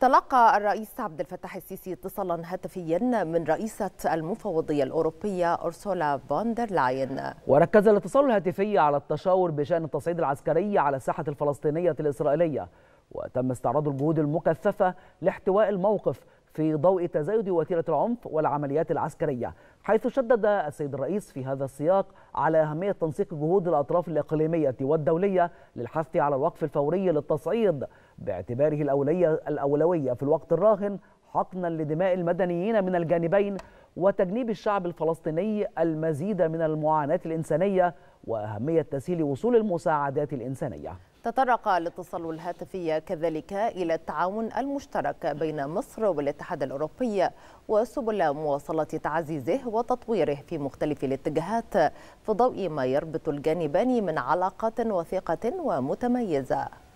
تلقى الرئيس عبد الفتاح السيسي اتصالا هاتفيا من رئيسة المفوضية الأوروبية أرسولا فوندر لاين وركز الاتصال الهاتفي على التشاور بشأن التصعيد العسكري على الساحة الفلسطينية الإسرائيلية وتم استعراض الجهود المكثفة لاحتواء الموقف في ضوء تزايد وتيرة العنف والعمليات العسكرية حيث شدد السيد الرئيس في هذا السياق على أهمية تنسيق جهود الأطراف الإقليمية والدولية للحث على الوقف الفوري للتصعيد باعتباره الأولية الأولوية في الوقت الراهن حقنا لدماء المدنيين من الجانبين وتجنيب الشعب الفلسطيني المزيد من المعاناة الإنسانية وأهمية تسهيل وصول المساعدات الإنسانية تطرق الاتصال الهاتفي كذلك إلى التعاون المشترك بين مصر والاتحاد الأوروبي وسبل مواصلة تعزيزه وتطويره في مختلف الاتجاهات في ضوء ما يربط الجانبان من علاقات وثيقة ومتميزة